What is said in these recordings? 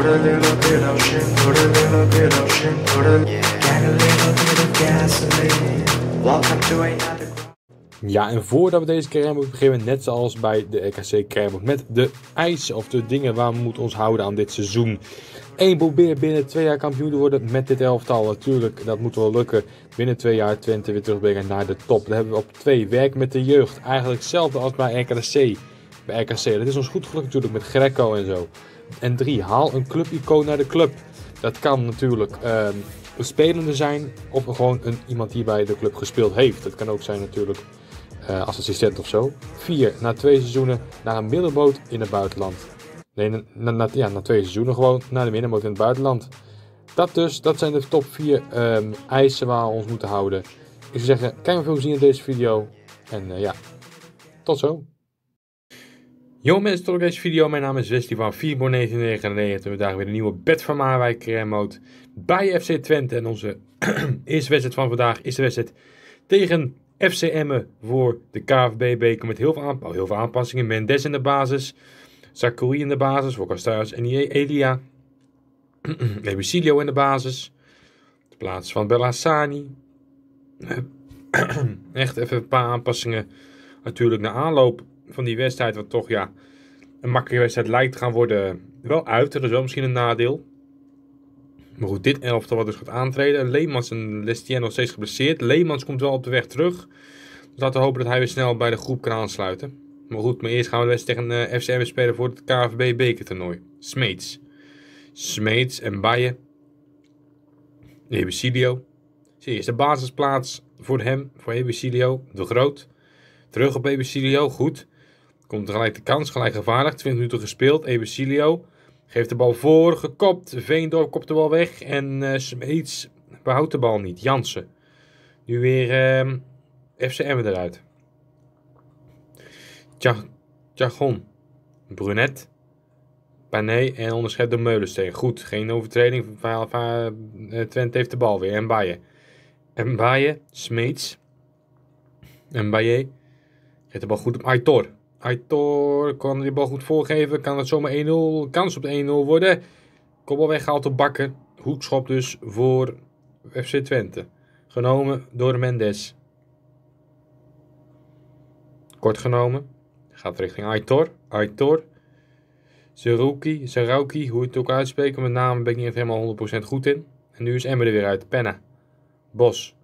put a a little Welcome to another. Ja, en voordat we deze crème moeten beginnen, net zoals bij de RKC crème, met de eisen of de dingen waar we moeten ons houden aan dit seizoen. Eén probeer binnen twee jaar kampioen te worden met dit elftal. Natuurlijk, dat moet wel lukken. Binnen twee jaar Twente weer terugbrengen naar de top. Dan hebben we op twee, werk met de jeugd. Eigenlijk hetzelfde als bij RKC. Bij RKC, dat is ons goed gelukt natuurlijk met Greco en zo. En drie, haal een clubicoon naar de club. Dat kan natuurlijk ehm, een spelende zijn of gewoon een, iemand die bij de club gespeeld heeft. Dat kan ook zijn natuurlijk eh, als assistent of zo. Vier, na twee seizoenen naar een middenboot in het buitenland. Nee, na, ja, twee seizoenen gewoon naar de middenboot in het buitenland. Dat dus, dat zijn de top 4 ehm, eisen waar we ons moeten houden. Ik zou zeggen, kijk maar veel zien in deze video. En eh, ja, tot zo. Yo mensen, tot op deze video. Mijn naam is Wesley van 4 1999. en we vandaag weer een nieuwe bed van Maanwijk remote eh, bij FC Twente. En onze eerste wedstrijd van vandaag is de wedstrijd tegen FC Emmen voor de KFB-beker met heel veel, oh, heel veel aanpassingen. Mendes in de basis, Sakuri in de basis, voor Wokastars en e- Elia. Ebesilio in de basis, De plaats van Bellassani. Echt even een paar aanpassingen natuurlijk naar aanloop van die wedstrijd, wat toch ja, een makkelijke wedstrijd lijkt te gaan worden, wel uit. Dat is wel misschien een nadeel. Maar goed, dit elftal wat dus gaat aantreden. Leemans en Lestien nog steeds geblesseerd. Leemans komt wel op de weg terug. Dus laten we hopen dat hij weer snel bij de groep kan aansluiten. Maar goed, maar eerst gaan we de wedstrijd tegen uh, eh, FCM spelen voor het KVB bekertoernooi. Smeets. Smeets en Baye. Hebesilio. Zie is de basisplaats voor hem, voor Hebesilio, de groot. Terug op Hebesilio, goed. Komt gelijk de kans, gelijk gevaarlijk. 20 minuten gespeeld. Ebesilio geeft de bal voor, gekopt. Veendorp kopt de bal weg. En uh, eh, Smeets behoudt de bal niet. Jansen. Nu weer uh, ehm, FCM eruit. Chagon. Brunet. Pané en onderscheid door Meulensteen. Goed, geen overtreding. Eh, Twente heeft de bal weer. En Baye. En Baye, Smeets. En Baye. Geeft de bal goed op Aitor. Aitor kan die bal goed voorgeven. Kan het zomaar 1-0, kans op 1-0 worden. Kopbal weggehaald op bakken, Hoekschop dus voor FC Twente. Genomen door Mendes. Kort genomen. Gaat richting Aitor. Aitor. Zerouki, Zerouki, hoe je het ook uitspreekt. Met name ben ik niet helemaal 100% goed in. En nu is Emmer er weer uit. Penna. Bos.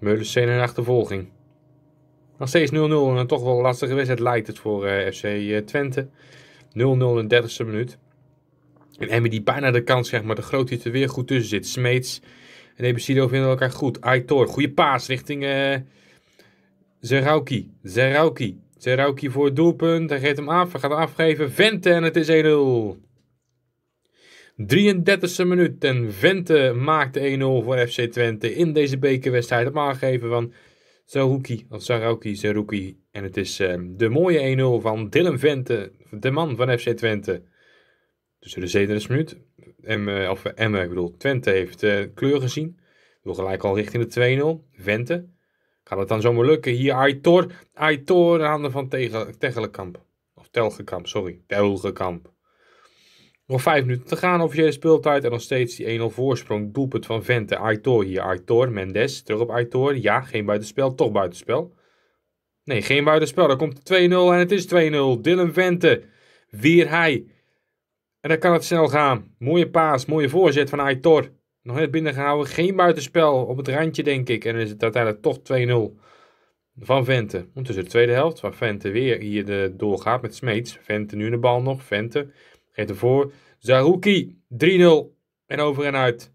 Meulensen in achtervolging. Nog steeds 0-0 en toch wel lastige wedstrijd lijkt het voor eh, FC eh, Twente. 0-0 in de 30ste minuut. En Emmy die bijna de kans zeg, maar de groot die er weer goed tussen zit. Smeets en Ebesido vinden elkaar goed. Aitor, goede paas richting uh, Zerauki. Zerauki. Zerauki voor het doelpunt. Hij geeft hem af, hij gaat hem afgeven. Vente en het is 1-0. 33e minuut en Vente maakt 1-0 voor FC Twente in deze bekerwedstrijd. om aangeven van Saruki of Saruki, Saruki. En het is ehm, de mooie 1-0 van Dylan Vente, de man van FC Twente. Tussen de 7 en de minuut. of Emmen, ik bedoel, Twente heeft eh, kleur gezien. Wil gelijk al richting de 2-0. Vente. Gaat het dan zomaar lukken? Hier Aitor. Aitor aan de van Tegelenkamp. Of Telgekamp, sorry. Telgekamp. Nog vijf minuten te gaan, officiële speeltijd. En nog steeds die 1-0 voorsprong. Doelpunt van Vente, Aitor hier. Aitor, Mendes, terug op Aitor. Ja, geen buitenspel, toch buitenspel. Nee, geen buitenspel. Dan komt 2-0 en het is 2-0. Dylan Vente, weer hij. En dan kan het snel gaan. Mooie paas, mooie voorzet van Aitor. Nog net binnengehouden, geen buitenspel. Op het randje, denk ik. En dan is het uiteindelijk toch 2-0 van Vente. Ondertussen de tweede helft, waar Vente weer hier doorgaat met Smeets. Vente nu de bal nog, Vente geeft ervoor... Zahuki 3-0 en over en uit.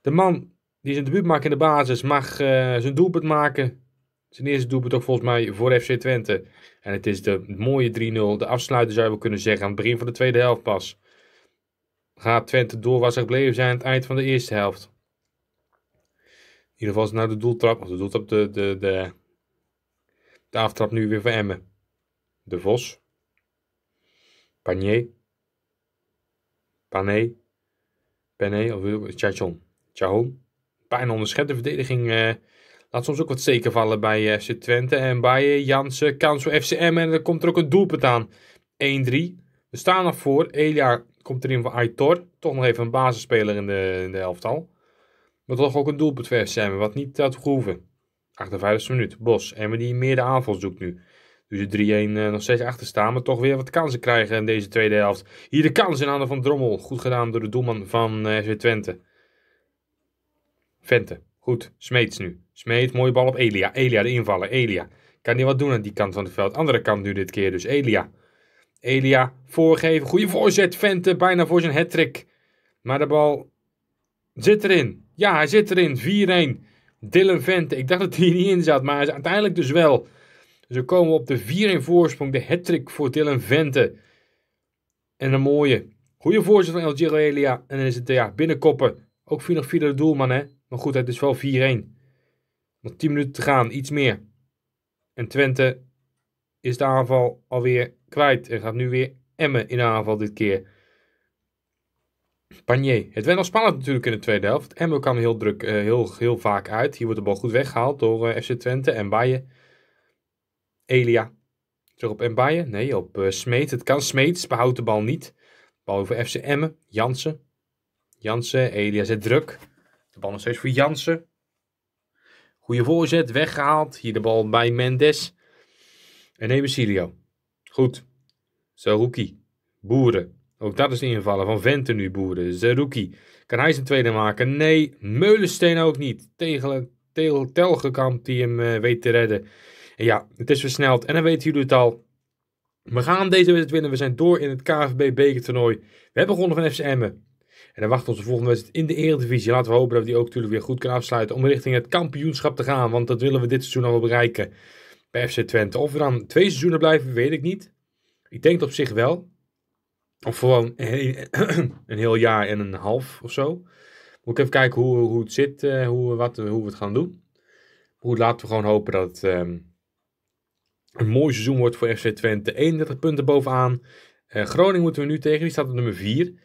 De man die zijn debuut maakt in de basis mag eh, zijn doelpunt maken. Zijn eerste doelpunt ook volgens mij voor FC Twente. En het is de mooie 3-0. De afsluiter zou je wel kunnen zeggen aan het begin van de tweede helft pas. Gaat Twente door waar ze gebleven zijn aan het eind van de eerste helft. In ieder geval is nou de doeltrap, de doeltrap, de, de, de, de aftrap nu weer van Emmen. De Vos. Panier. Pané, Pané of Chachon. Chahon. Bijna onderschepte verdediging. Eh, laat soms ook wat zeker vallen bij eh, FC Twente en bij eh, Jansen, voor FCM. En er komt er ook een doelpunt aan. 1-3. We staan nog voor. Elia komt erin voor Aitor. Toch nog even een basisspeler in de, in de elftal. Maar toch ook een doelpunt voor FCM, wat niet had gehoeven. 58e minuut. Bos. Emmer die meer de aanval zoekt nu. Dus ze 3-1 nog steeds achter staan, maar toch weer wat kansen krijgen in deze tweede helft. Hier de kans in handen van Drommel. Goed gedaan door de doelman van eh, FC Twente. Vente. Goed. Smeets nu. Smeet, mooie bal op Elia. Elia, de invaller. Elia. Kan niet wat doen aan die kant van het veld? Andere kant nu dit keer dus. Elia. Elia, voorgeven. Goede voorzet. Vente, bijna voor zijn hat-trick. Maar de bal zit erin. Ja, hij zit erin. 4-1. Dylan Vente. Ik dacht dat hij niet in zat, maar hij is uiteindelijk dus wel. Zo komen op de 4 1 voorsprong, de hat-trick voor Dylan Vente. En een mooie. Goede voorzet van El Elia. En dan is het ja, binnenkoppen. Ook nog via de doelman, hè. Maar goed, het is wel 4-1. Nog 10 minuten te gaan, iets meer. En Twente is de aanval alweer kwijt. En gaat nu weer Emmen in de aanval dit keer. Panier. Het werd nog spannend natuurlijk in de tweede helft. Emmen kwam heel druk, eh, heel, heel vaak uit. Hier wordt de bal goed weggehaald door eh, FC Twente en Bayen. Elia. Terug op Mbaye? Nee, op uh, eh, Smeet. Het kan Smeets, behoudt de bal niet. Bal over FC Emmen. Jansen. Jansen, Elia zet druk. De bal nog steeds voor Jansen. Goede voorzet, weggehaald. Hier de bal bij Mendes. En Ebesilio. Goed. Saruki. Boeren. Ook dat is invallen van Venten nu, Boeren. Zerouki. Kan hij zijn tweede maken? Nee. Meulensteen ook niet. Tegen, Telgekamp die hem eh, weet te redden ja, het is versneld en dan weten jullie het al. We gaan deze wedstrijd winnen. We zijn door in het KVB bekertoernooi. We hebben gewonnen van FC Emmen. En dan wacht op onze volgende wedstrijd in de Eredivisie. Laten we hopen dat we die ook natuurlijk weer goed kunnen afsluiten om richting het kampioenschap te gaan. Want dat willen we dit seizoen al wel bereiken bij FC Twente. Of we dan twee seizoenen blijven, weet ik niet. Ik denk het op zich wel. Of gewoon een, een heel jaar en een half of zo. Moet ik even kijken hoe, hoe het zit, eh, hoe, wat, hoe we het gaan doen. Hoe laten we gewoon hopen dat het, ehm, een mooi seizoen wordt voor FC Twente. 31 punten bovenaan. Eh, Groningen moeten we nu tegen. Die staat op nummer 4. Uh, eh,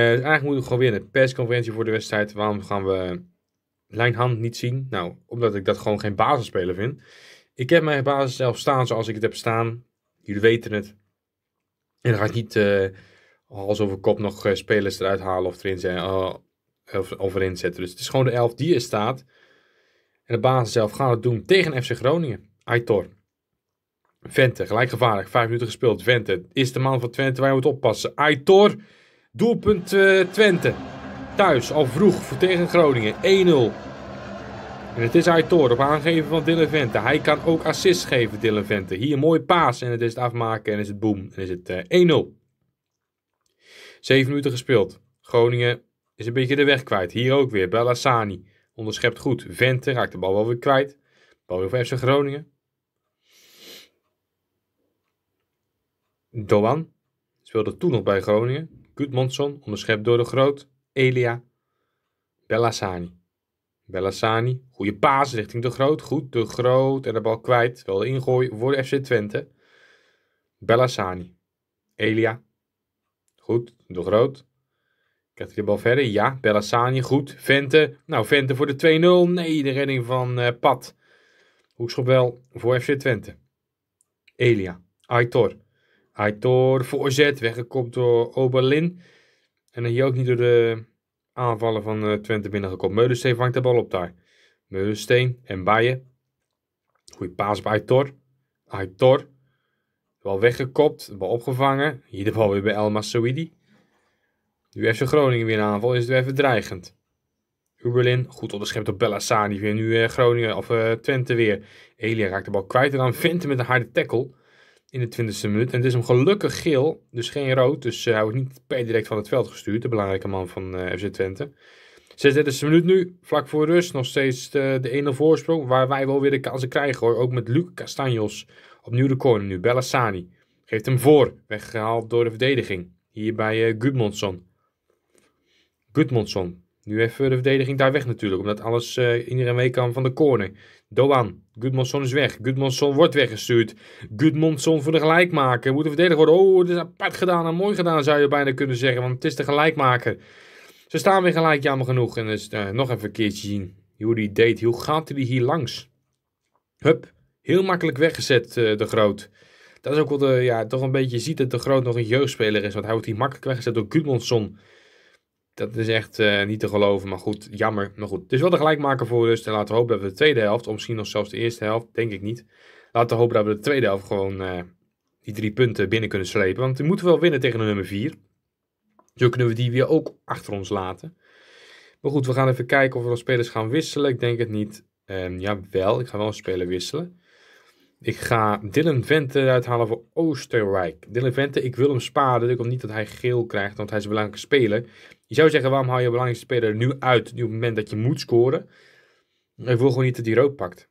dus eigenlijk moeten we gewoon weer een persconferentie voor de wedstrijd. Waarom gaan we Lijnhand niet zien? Nou, omdat ik dat gewoon geen basisspeler vind. Ik heb mijn basis zelf staan zoals ik het heb staan. Jullie weten het. En dan ga ik niet uh, over kop nog spelers eruit halen of erin, zijn, oh, of, erin zetten. Dus het is gewoon de elf die er staat. En de basis zelf gaan het doen tegen FC Groningen. Aitor. Venten gelijk gevaarlijk. Vijf minuten gespeeld. Vente is de man van Twente waar je moet oppassen. Aitor, doelpunt uh, Twente. Thuis, al vroeg, voor tegen Groningen. 1-0. En het is Aitor op aangeven van Dylan Vente. Hij kan ook assist geven, Dylan Vente. Hier een mooi paas en het is het afmaken en is het boom. En is het uh, eh, 1-0. Zeven minuten gespeeld. Groningen is een beetje de weg kwijt. Hier ook weer, Bellassani. Onderschept goed. Vente raakt de bal wel weer kwijt. Bal weer voor FC Groningen. Doan speelde toen nog bij Groningen. Gudmundsson onderschept door de Groot. Elia. Bellassani. Bellassani. Goede paas richting de Groot. Goed, de Groot en de bal kwijt. Wel de ingooi voor de FC Twente. Bellassani. Elia. Goed, de Groot. Krijgt hij de bal verder? Ja, Bellassani. Goed. Vente. Nou, Vente voor de 2-0. Nee, de redding van eh, Pat. Hoekschop wel voor FC Twente. Elia. Aitor. Aitor, voorzet, weggekopt door Oberlin. En dan hier ook niet door de aanvallen van eh, Twente binnengekomen. Meulensteen vangt de bal op daar. Meulensteen en Bayen. Goeie paas bij Aitor. Aitor. Wel weggekopt, de bal opgevangen. Hier de bal weer bij El Nu ze Groningen weer een aanval, is het weer even dreigend. Uberlin, goed onderschept door Bellassani. Weer nu eh, Groningen of uh, Twente weer. Elia raakt de bal kwijt en dan Vinten met een harde tackle in de twintigste e minuut. En het is hem gelukkig geel, dus geen rood. Dus eh, hij wordt niet per direct van het veld gestuurd, de belangrijke man van eh, FC Twente. 36e minuut nu, vlak voor rust. Nog steeds eh, de, de 1-0 voorsprong, waar wij wel weer de kansen krijgen hoor. Ook met Luc Castanjos opnieuw de corner nu. Bellassani geeft hem voor, weggehaald door de verdediging. Hier bij uh, Gudmundsson. Gudmundsson. Nu even de verdediging daar weg natuurlijk, omdat alles uh, iedereen mee kan van de corner. Doan. Gudmundsson is weg. Gudmundsson wordt weggestuurd. Gudmundsson voor de gelijkmaker. Moet de verdediger worden. Oh, het is apart gedaan en mooi gedaan zou je bijna kunnen zeggen. Want het is de gelijkmaker. Ze staan weer gelijk, jammer genoeg. En dus nog even een keertje zien hoe die deed. Hoe gaat hij hier langs? Hup. Heel makkelijk weggezet, eh, de Groot. Dat is ook wel de, ja, toch een beetje ziet dat de Groot nog een jeugdspeler is. Want hij wordt hier makkelijk weggezet door Gudmondson. Dat is echt eh, niet te geloven, maar goed, jammer. Maar goed, Dus we wel gelijk maken voor rust. En laten we hopen dat we de tweede helft, of misschien nog zelfs de eerste helft, denk ik niet. Laten we hopen dat we de tweede helft gewoon eh, die drie punten binnen kunnen slepen. Want die moeten we wel winnen tegen de nummer vier. Zo kunnen we die weer ook achter ons laten. Maar goed, we gaan even kijken of we nog spelers gaan wisselen. Ik denk het niet. Um, ehm, ja, wel. Ik ga wel een speler wisselen. Ik ga Dylan Vente uithalen voor Oosterwijk Dylan Vente, ik wil hem sparen. Ik wil niet dat hij geel krijgt, want hij is een belangrijke speler. Je zou zeggen, waarom haal je een belangrijke speler nu uit, nu op het moment dat je moet scoren? Ik wil gewoon niet dat hij rood pakt.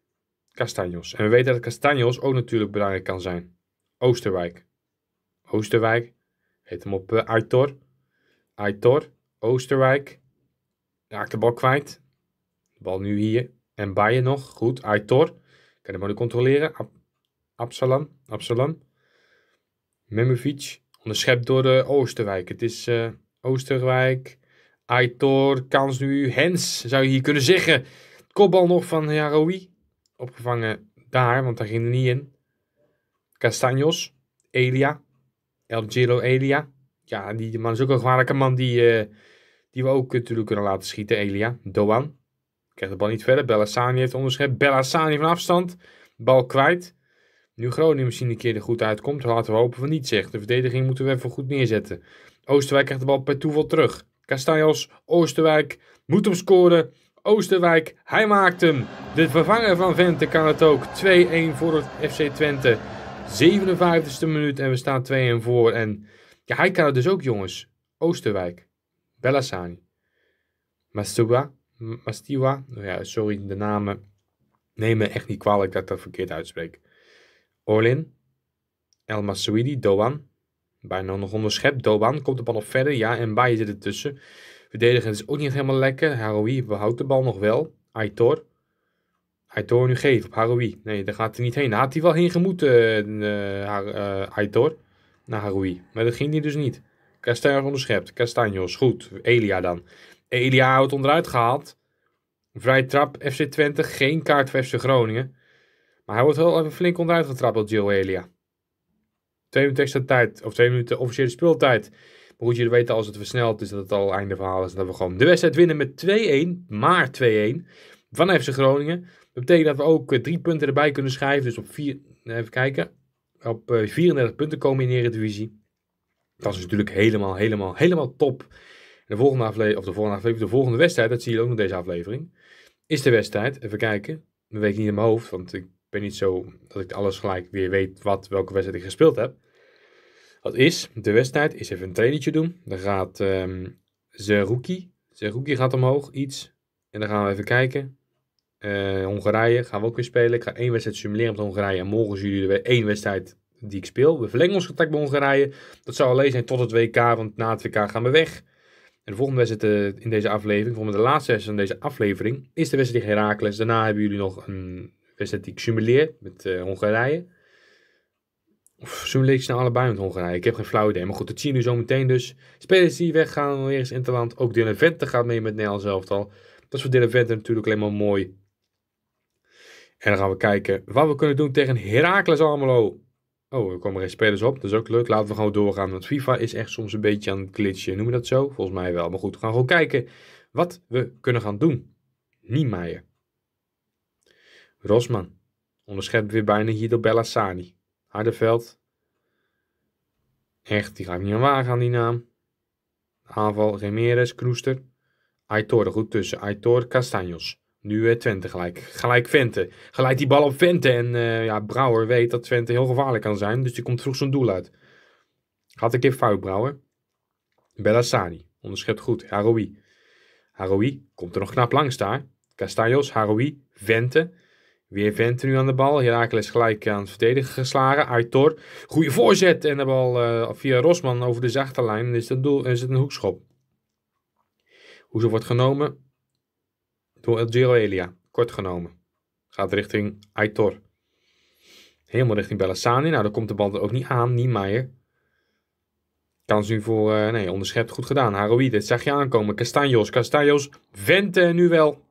Castanjos. En we weten dat Castanjos ook natuurlijk belangrijk kan zijn. Oosterwijk Oosterwijk Heet hem op uh, Aitor. Aitor. Oosterwijk Raakt de bal kwijt. De bal nu hier. En Bayern nog. Goed. Aitor. Kan hem ook controleren. Absalom, Absalom, Memovic, onderschept door de eh, Oosterwijk. Het is uh, Oosterwijk, Aitor, kans nu, Hens zou je hier kunnen zeggen. Kopbal nog van Jaroui, opgevangen daar, want daar ging er niet in. Castaños, Elia, El Giro Elia. Ja, die man is ook een gevaarlijke man die, eh, die we ook natuurlijk kunnen laten schieten, Elia. Doan, krijgt de bal niet verder. Bellassani heeft onderschept. Bellassani van afstand, bal kwijt. Nu Groningen misschien een keer er goed uitkomt, laten we hopen van niet, zegt. De verdediging moeten we even goed neerzetten. Oosterwijk krijgt de bal per toeval terug. Castanjos, Oosterwijk, moet hem scoren. Oosterwijk, hij maakt hem. De vervanger van Vente kan het ook. 2-1 voor het FC Twente. 57e minuut en we staan 2-1 voor. En ja, hij kan het dus ook, jongens. Oosterwijk, Bellassani, Mastuba, Mastiwa. Nou ja, sorry, de namen nemen echt niet kwalijk dat ik dat verkeerd uitspreek. Orlin, El Masouidi, Doan. Bijna nog onderschept. Doan komt de bal nog verder. Ja, en Baye zit ertussen. Verdedigen is ook niet helemaal lekker. Haroui behoudt de bal nog wel. Aitor. Aitor nu geeft op Haroui. Nee, daar gaat hij niet heen. Daar had hij wel heen gemoeten, uh, uh, Aitor. Naar Haroui. Maar dat ging hij dus niet. Castanjos onderschept. Castanjos, goed. Elia dan. Elia wordt onderuit gehaald. Vrij trap FC Twente. Geen kaart voor Groningen. Maar hij wordt wel even flink onderuit getrappeld, Joelia. Twee minuten extra tijd, of twee minuten officiële speeltijd. Maar goed, jullie weten als het versneld is dat het al einde verhaal is. En dat we gewoon de wedstrijd winnen met 2-1, maar 2-1, van FC Groningen. Dat betekent dat we ook eh, drie punten erbij kunnen schrijven. Dus op vier, eh, even kijken, op 34 eh, punten komen in de Eredivisie. Dat is dus natuurlijk helemaal, helemaal, helemaal top. De volgende aflevering, of de volgende aflevering, de volgende wedstrijd, dat zie je ook nog deze aflevering, is de wedstrijd. Even kijken, dat weet ik niet in mijn hoofd, want ik ben niet zo dat ik alles gelijk weer weet wat welke wedstrijd ik gespeeld heb. Dat is de wedstrijd, is even een trainetje doen. Dan gaat um, Zerouki, Zerouki gaat omhoog, iets. En dan gaan we even kijken. Eh, Hongarije gaan we ook weer spelen. Ik ga één wedstrijd simuleren met Hongarije. En morgen zien jullie weer één wedstrijd die ik speel. We verlengen ons contact met Hongarije. Dat zou alleen zijn tot het WK, want na het WK gaan we weg. En de volgende wedstrijd eh, in deze aflevering, volgens de laatste wedstrijd in deze aflevering, is de wedstrijd tegen Herakles. Daarna hebben jullie nog een wedstrijd die ik met eh, Hongarije. Of simuleer ik ze nou allebei met Hongarije? Ik heb geen flauw idee. Maar goed, dat zie je zo meteen dus. Spelers die weggaan weer eens Interland. Ook Dylan Vente gaat mee met Nederland zelf al. Dat is voor Dylan Vente natuurlijk alleen maar mooi. En dan gaan we kijken wat we kunnen doen tegen Heracles Almelo. Oh, er komen geen spelers op. Dat is ook leuk. Laten we gewoon doorgaan. Want FIFA is echt soms een beetje aan het glitchen. Noem je dat zo? Volgens mij wel. Maar goed, we gaan gewoon kijken wat we kunnen gaan doen. Niemeyer. Rosman onderschept weer bijna hier door Bellassani. Hardeveld, Echt, die ga ik niet aan wagen aan die naam. Aanval Ramirez, Kroester. Aitor er goed tussen. Aitor Castanjos. Nu eh, Twente gelijk. Gelijk Vente. Gelijk die bal op Vente. En eh, ja, Brouwer weet dat Twente heel gevaarlijk kan zijn. Dus die komt vroeg zijn doel uit. Had een keer fout, Brouwer. Bellassani. Onderschept goed. Haroui. Haroui komt er nog knap langs daar. Castanjos, Haroui, Vente. Weer venten nu aan de bal. Herakles gelijk aan het verdedigen geslagen. Aitor, goede voorzet. En de bal eh, via Rosman over de zachte lijn. En is het een, doel, is het een hoekschop. Hoezo wordt genomen? Door El Elia. Kort genomen. Gaat richting Aitor. Helemaal richting Bellassani. Nou, dan komt de bal er ook niet aan. Niemeyer. Kans nu voor... Eh, nee, onderschept. Goed gedaan. Haroide. dit zag je aankomen. Castanjos. Castanjos. Venten nu wel.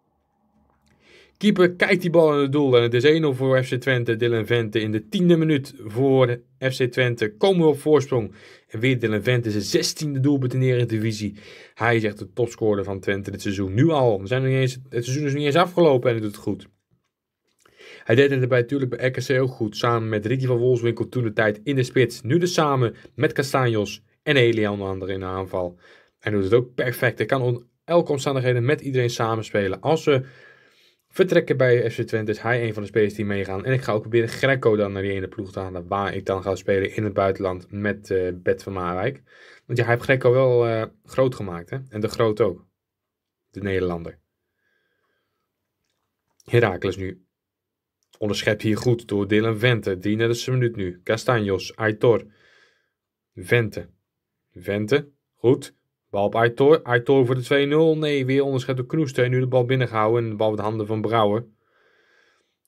Keeper kijkt die bal in het doel en het is 1-0 voor FC Twente. Dylan Vente in de tiende minuut voor FC Twente. Komen we op voorsprong. En weer Dylan Vente zijn zestiende doel in de Eredivisie. Hij is echt de topscorer van Twente dit seizoen. Nu al. We zijn nog eens, het seizoen is nog niet eens afgelopen en hij doet het goed. Hij deed het erbij natuurlijk bij RKC heel goed. Samen met Ricky van Wolfswinkel toen de tijd in de spits. Nu dus samen met Castanjos en Elia onder andere in de aanval. Hij doet het ook perfect. Hij kan onder elke omstandigheden met iedereen samenspelen. Als ze vertrekken bij FC Twente. Dus is hij een van de spelers die meegaan. En ik ga ook proberen Greco dan naar die ene ploeg te halen. Waar ik dan ga spelen in het buitenland met uh, Bert van Marwijk. Want ja, hij heeft Greco wel eh, groot gemaakt. Hè? En de groot ook. De Nederlander. Herakles nu. Onderschep hier goed door Dylan Vente. 33 minuut nu. Castanjos, Aitor. Vente. Vente. Goed. Bal op Aitor. Aitor voor de 2-0. Nee, weer onderschept door Knoes. Nu de bal binnengehouden. En de bal met de handen van Brouwer.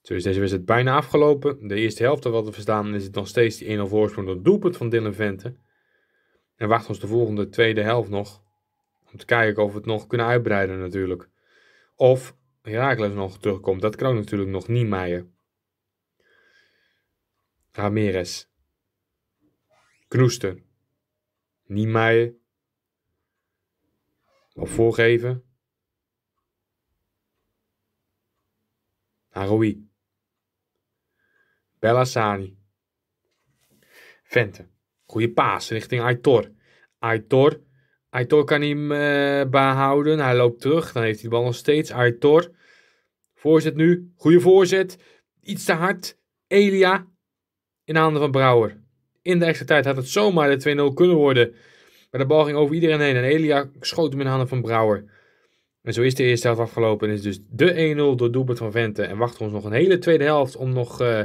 Zo is deze wedstrijd bijna afgelopen. De eerste helft, wat we verstaan, is het nog steeds die 1-0 voorsprong door het doelpunt van Dylan Vente. En wacht ons de volgende tweede helft nog. Om te kijken of we het nog kunnen uitbreiden natuurlijk. Of Herakles nog terugkomt. Dat kan ook natuurlijk nog niet meien. Ramirez. Knoester. Niemeyer. Of voorgeven. Haroui. Bellassani. Vente. Goeie paas richting Aitor. Aitor. Aitor kan hem uh, behouden. Hij loopt terug. Dan heeft hij de bal nog steeds. Aitor. Voorzet nu. Goeie voorzet. Iets te hard. Elia. In de handen van Brouwer. In de extra tijd had het zomaar de 2-0 kunnen worden. Maar de bal ging over iedereen heen en Elia schoot hem in de handen van Brouwer. En zo is de eerste helft afgelopen en is dus de 1-0 door doelpunt van Vente. En wachten ons nog een hele tweede helft om nog eh,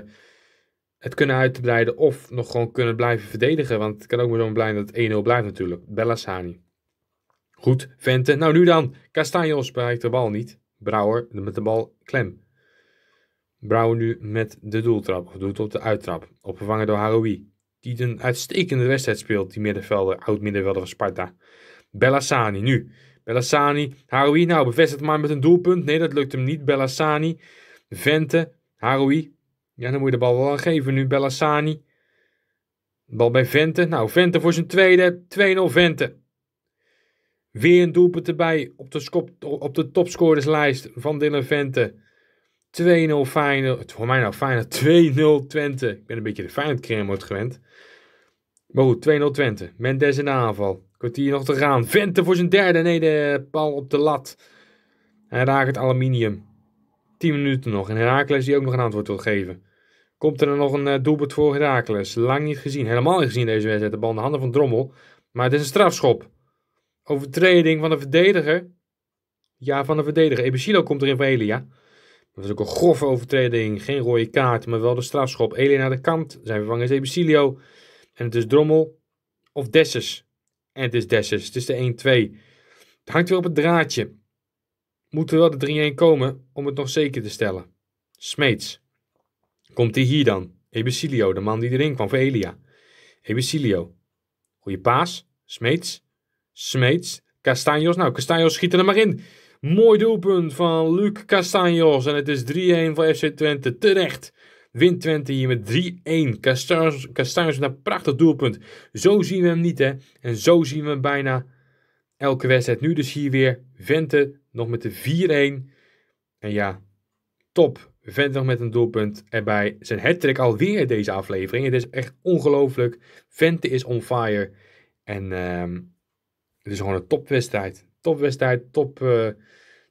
het kunnen uit te breiden of nog gewoon kunnen blijven verdedigen. Want het kan ook maar zo blij dat het 1-0 blijft natuurlijk. Bellasani. Goed, Vente. Nou nu dan. Castanjos bereikt de bal niet. Brouwer met de bal klem. Brouwer nu met de doeltrap, of doet op de uittrap, opgevangen door Haroui die een uitstekende wedstrijd speelt, die middenvelder, oud middenvelder van Sparta. Bellassani nu. Bellassani, Haroui, nou bevestigt maar met een doelpunt. Nee, dat lukt hem niet. Bellassani, Vente, Haroui. Ja, dan moet je de bal wel aan geven nu. Bellassani. Bal bij Vente. Nou, Vente voor zijn tweede. 2-0 Vente. Weer een doelpunt erbij op de, op de topscorerslijst van Dylan Vente. 2-0 Feyenoord. Voor mij nou Feyenoord 2-0 Twente. Ik ben een beetje de Feyenoord cremot gewend. Maar goed, 2-0 Twente. Mendes in aanval. Kwartier nog te gaan. Vente voor zijn derde. Nee, de bal op de lat. Hij raakt het aluminium. 10 minuten nog. En Herakles die ook nog een antwoord wil geven. Komt er nog een uh, doelpunt voor Herakles? Lang niet gezien. Helemaal niet gezien deze wedstrijd. De bal in de handen van Drommel. Maar het is een strafschop. Overtreding van de verdediger. Ja, van de verdediger. Ebisilo komt erin voor Elia. Dat was ook een grove overtreding. Geen rode kaart, maar wel de strafschop. Elena de Kant. Zijn vervangen is Ebicilio. En het is Drommel of Dessus. En het is Dessus. Het is de 1-2. Het hangt weer op het draadje. moeten wel de 3-1 komen om het nog zeker te stellen. Smeets. Komt hij hier dan? Ebicilio, de man die erin kwam voor Elia. Ebicilio. Goeie paas. Smeets. Smeets. Castanjos. Nou, Castanjos schiet er maar in. Mooi doelpunt van Luc Castanjos. En het is 3-1 voor FC Twente. Terecht. Wint Twente hier met 3-1. Castanjos met een prachtig doelpunt. Zo zien we hem niet, hè. En zo zien we hem bijna elke wedstrijd. Nu dus hier weer Vente nog met de 4-1. En ja, top. Vente nog met een doelpunt erbij. Zijn hat alweer deze aflevering. Het is echt ongelooflijk. Vente is on fire. En ehm, het is gewoon een topwedstrijd topwedstrijd, top, eh,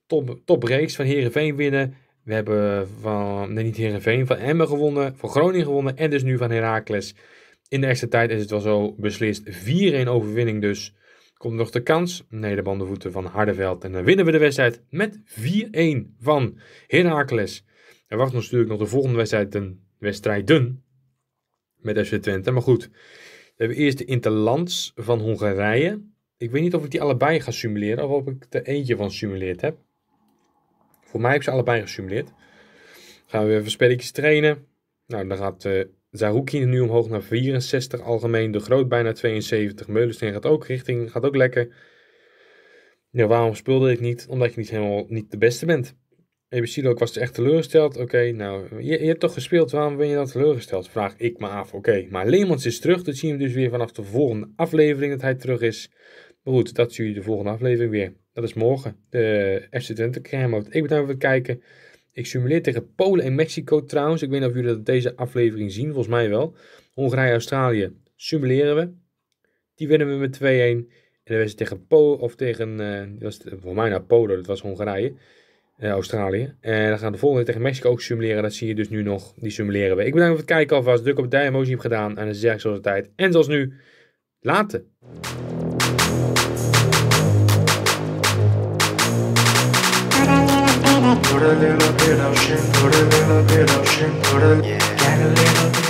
top, topreeks van Herenveen winnen. We hebben van, nee niet Herenveen, van Emmen gewonnen, van Groningen gewonnen en dus nu van Heracles. In de extra tijd is het wel zo beslist. 4-1 overwinning dus. Komt nog de kans? Nee, de van Hardenveld. En dan winnen we de wedstrijd met 4-1 van Herakles. Er wacht ons natuurlijk nog de volgende wedstrijd, een Dun met FC Twente. Maar goed, we hebben eerst de Interlands van Hongarije. Ik weet niet of ik die allebei ga simuleren of of ik er eentje van simuleerd heb. Voor mij heb ik ze allebei gesimuleerd. Gaan we even spelletjes trainen. Nou, dan gaat uh, nu omhoog naar 64 algemeen. De Groot bijna 72. Meulensteen gaat ook richting, gaat ook lekker. Ja, waarom speelde ik niet? Omdat je niet helemaal niet de beste bent. Ebisilo ik was echt teleurgesteld. Oké, nou, je, je, hebt toch gespeeld, waarom ben je dan teleurgesteld? Vraag ik me af. Oké, maar Leemans is terug. Dat zien we dus weer vanaf de volgende aflevering dat hij terug is. Maar goed, dat zie je de volgende aflevering weer. Dat is morgen, de FC Twente Ik bedankt voor het kijken. Ik simuleer tegen Polen en Mexico trouwens. Ik weet niet of jullie dat deze aflevering zien, volgens mij wel. Hongarije, Australië simuleren we. Die winnen we met 2-1. En dan eh, was het tegen eh, Polen, of tegen, was het, voor mij naar nou Polen, dat was Hongarije. Eh, Australië. En dan gaan we de volgende tegen Mexico ook simuleren. Dat zie je dus nu nog. Die simuleren we. Ik bedankt voor het kijken alvast. Druk op de duim heb gedaan. En dan zeg ik zoals tijd. En zoals nu. Later. Put a little bit of shit, put a little bit of shit, put a, yeah. get a little bit.